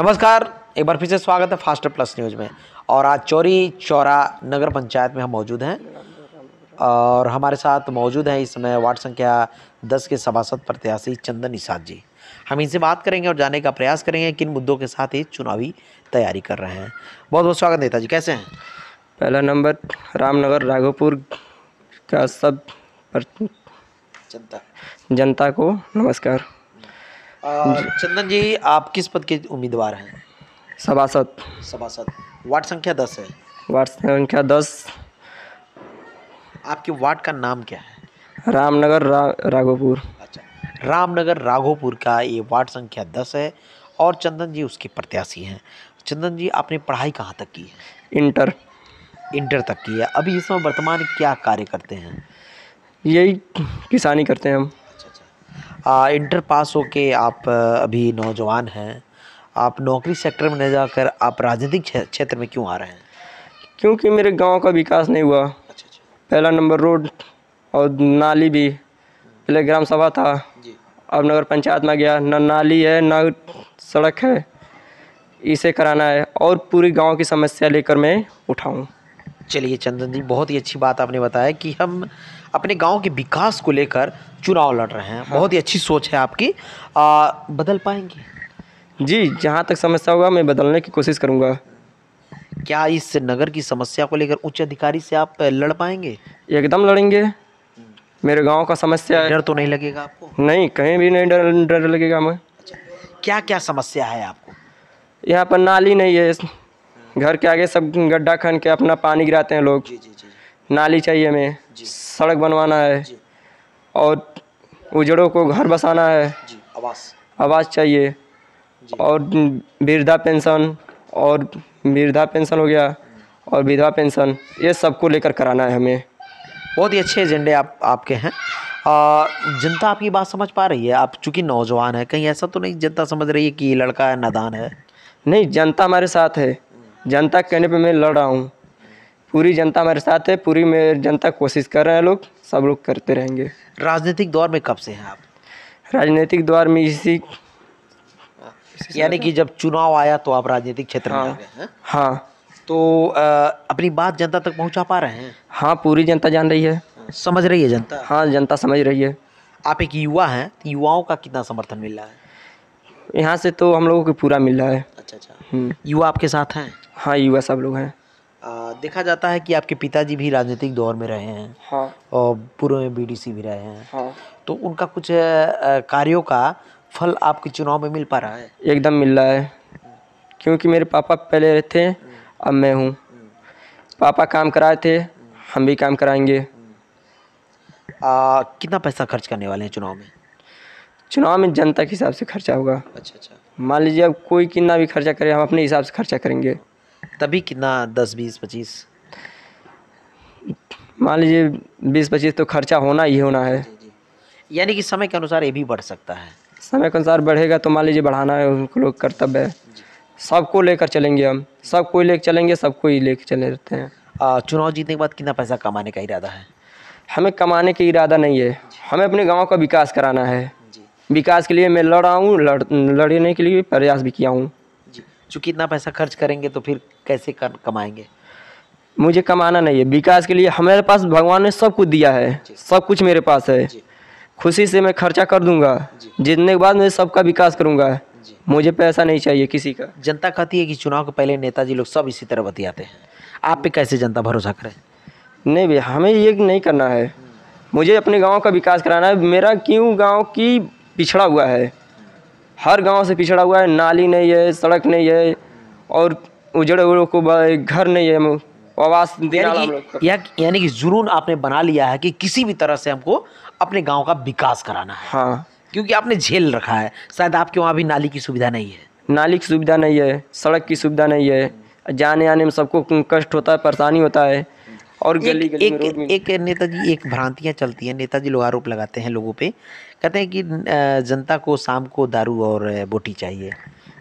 नमस्कार एक बार फिर से स्वागत है फास्टर प्लस न्यूज़ में और आज चौरी चौरा नगर पंचायत में हम मौजूद हैं और हमारे साथ मौजूद हैं इस समय वार्ड संख्या दस के सभासद प्रत्याशी चंदन निषाद जी हम इनसे बात करेंगे और जाने का प्रयास करेंगे किन मुद्दों के साथ ये चुनावी तैयारी कर रहे हैं बहुत बहुत स्वागत नेताजी कैसे हैं पहला नंबर रामनगर राघोपुर का सब जनता जनता को नमस्कार चंदन जी आप किस पद के उम्मीदवार हैं सभासद सभासद वार्ड संख्या दस है वार्ड संख्या दस आपके वार्ड का नाम क्या है रामनगर रा, राघोपुर अच्छा रामनगर राघोपुर का ये वार्ड संख्या दस है और चंदन जी उसके प्रत्याशी हैं चंदन जी आपने पढ़ाई कहाँ तक की है इंटर इंटर तक की है अभी इसमें वर्तमान क्या कार्य करते हैं यही किसानी करते हैं हम आ, इंटर पास हो के आप अभी नौजवान हैं आप नौकरी सेक्टर में न जाकर आप राजनीतिक क्षेत्र में क्यों आ रहे हैं क्योंकि मेरे गांव का विकास नहीं हुआ अच्छा, अच्छा। पहला नंबर रोड और नाली भी पहले ग्राम सभा था अब नगर पंचायत में गया ना नाली है ना सड़क है इसे कराना है और पूरी गांव की समस्या लेकर मैं उठाऊँ चलिए चंदन जी बहुत ही अच्छी बात आपने बताया कि हम अपने गांव के विकास को लेकर चुनाव लड़ रहे हैं बहुत ही हाँ। अच्छी सोच है आपकी आ, बदल पाएंगे जी जहाँ तक समस्या होगा मैं बदलने की कोशिश करूँगा क्या इस नगर की समस्या को लेकर उच्च अधिकारी से आप लड़ पाएंगे एकदम लड़ेंगे मेरे गांव का समस्या डर तो नहीं लगेगा आपको नहीं कहीं भी नहीं डर डर लगेगा हमें अच्छा। क्या क्या समस्या है आपको यहाँ पर नाली नहीं है घर के आगे सब गड्ढा खन के अपना पानी गिराते हैं लोग जी, जी, जी। नाली चाहिए हमें सड़क बनवाना है और उजड़ों को घर बसाना है आवास चाहिए और वृद्धा पेंशन और वृद्धा पेंशन हो गया और विधवा पेंशन ये सबको लेकर कराना है हमें बहुत ही अच्छे एजेंडे आप आपके हैं जनता आपकी बात समझ पा रही है आप चूँकि नौजवान है कहीं ऐसा तो नहीं जनता समझ रही है कि ये लड़का है नादान है नहीं जनता हमारे साथ है जनता के कहने पर मैं लड़ रहा हूँ पूरी जनता मेरे साथ है पूरी मेरे जनता कोशिश कर रहे हैं लोग सब लोग करते रहेंगे राजनीतिक दौर में कब से हैं आप राजनीतिक दौर में इसी यानी कि जब चुनाव आया तो आप राजनीतिक क्षेत्र हाँ, में आ हाँ। गए हैं हाँ तो आ, अपनी बात जनता तक पहुंचा पा रहे हैं हाँ पूरी जनता जान रही है समझ रही है जनता हाँ जनता समझ रही है आप एक युवा हैं तो युवाओं का कितना समर्थन मिल रहा है यहाँ से तो हम लोगों को पूरा मिल रहा है अच्छा अच्छा हम्म। युवा आपके साथ हैं हाँ युवा सब लोग हैं देखा जाता है कि आपके पिताजी भी राजनीतिक दौर में रहे हैं हाँ और पूर्व में बीडीसी भी रहे हैं हाँ तो उनका कुछ कार्यों का फल आपके चुनाव में मिल पा रहा है एकदम मिल रहा है क्योंकि मेरे पापा पहले थे अब मैं हूँ पापा काम कराए थे हम भी काम कराएंगे आ, कितना पैसा खर्च करने वाले हैं चुनाव में चुनाव में जनता के हिसाब से खर्चा होगा अच्छा अच्छा मान लीजिए अब कोई कितना भी खर्चा करे हम अपने हिसाब से खर्चा करेंगे तभी कितना दस बीस पच्चीस मान लीजिए बीस पच्चीस तो खर्चा होना ही होना है यानी कि समय के अनुसार ये भी बढ़ सकता है समय के अनुसार बढ़ेगा तो मान लीजिए बढ़ाना है उनको लोग कर्तव्य है सबको लेकर चलेंगे हम सबको लेकर चलेंगे सबको ही लेकर चले रहते हैं चुनाव जीतने के बाद कितना पैसा कमाने का इरादा है हमें कमाने का इरादा नहीं है हमें अपने गांव का विकास कराना है विकास के लिए मैं लड़ रहा हूँ लड़ लड़ने के लिए प्रयास भी किया हूँ चूँकि इतना पैसा खर्च करेंगे तो फिर कैसे कर, कमाएंगे मुझे कमाना नहीं है विकास के लिए हमारे पास भगवान ने सब कुछ दिया है सब कुछ मेरे पास है खुशी से मैं खर्चा कर दूंगा जीतने के बाद मैं सबका विकास करूंगा मुझे पैसा नहीं चाहिए किसी का जनता कहती है कि चुनाव के पहले नेताजी लोग सब इसी तरह बतियाते हैं आप पे कैसे जनता भरोसा करे नहीं भैया हमें ये नहीं करना है मुझे अपने गाँव का विकास कराना है मेरा क्यों गाँव की पिछड़ा हुआ है हर गांव से पिछड़ा हुआ है नाली नहीं है सड़क नहीं है और उजड़े हुए को घर नहीं है आवास यानी कि जुनून आपने बना लिया है कि किसी भी तरह से हमको अपने गांव का विकास कराना है हाँ क्योंकि आपने झेल रखा है शायद आपके वहाँ भी नाली की सुविधा नहीं है नाली की सुविधा नहीं है सड़क की सुविधा नहीं है जाने आने में सबको कष्ट होता है परेशानी होता है और गली एक, गली एक, एक नेताजी एक भ्रांतियाँ चलती हैं नेताजी लोग आरोप लगाते हैं लोगों पर कहते हैं कि जनता को शाम को दारू और बोटी चाहिए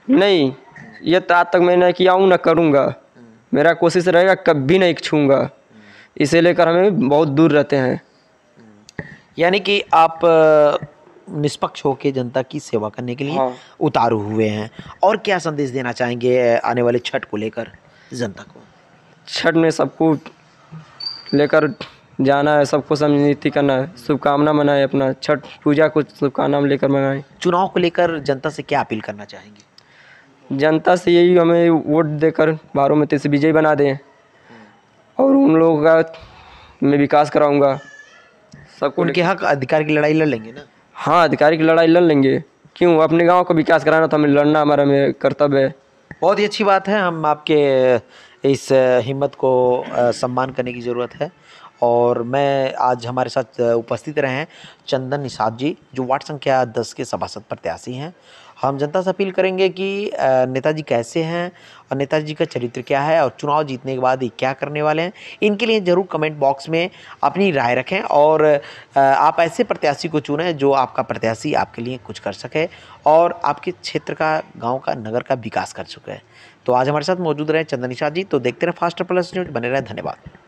नहीं ये तो आज तक मैं ना किया हूँ ना करूँगा मेरा कोशिश रहेगा कभी नहीं छूँगा इसे लेकर हमें बहुत दूर रहते हैं यानी कि आप निष्पक्ष होकर जनता की सेवा करने के लिए हाँ। उतारू हुए हैं और क्या संदेश देना चाहेंगे आने वाले छठ को लेकर जनता को छठ में सबको लेकर जाना है सबको समझनीति करना है शुभकामना मनाएं अपना छठ पूजा को शुभकामना लेकर मनाएं चुनाव को लेकर जनता से क्या अपील करना चाहेंगे जनता से यही हमें वोट देकर बारों में से विजय बना दें और उन लोगों का मैं विकास कराऊंगा सबको उनके हक अधिकार की लड़ाई लड़ लेंगे ना हाँ अधिकार की लड़ाई लड़ लेंगे क्यों अपने गांव का विकास कराना तो हमें लड़ना हमारा कर्तव्य है बहुत ही अच्छी बात है हम आपके इस हिम्मत को सम्मान करने की ज़रूरत है और मैं आज हमारे साथ उपस्थित रहे हैं चंदन निषाद जी जो वार्ड संख्या दस के सभासद प्रत्याशी हैं हम जनता से अपील करेंगे कि नेताजी कैसे हैं और नेताजी का चरित्र क्या है और चुनाव जीतने के बाद ये क्या करने वाले हैं इनके लिए ज़रूर कमेंट बॉक्स में अपनी राय रखें और आप ऐसे प्रत्याशी को चुनें जो आपका प्रत्याशी आपके लिए कुछ कर सके और आपके क्षेत्र का गाँव का नगर का विकास कर सके तो आज हमारे साथ मौजूद रहे चंदन निषाद जी तो देखते रहे फास्टर प्लस न्यूज बने रहे धन्यवाद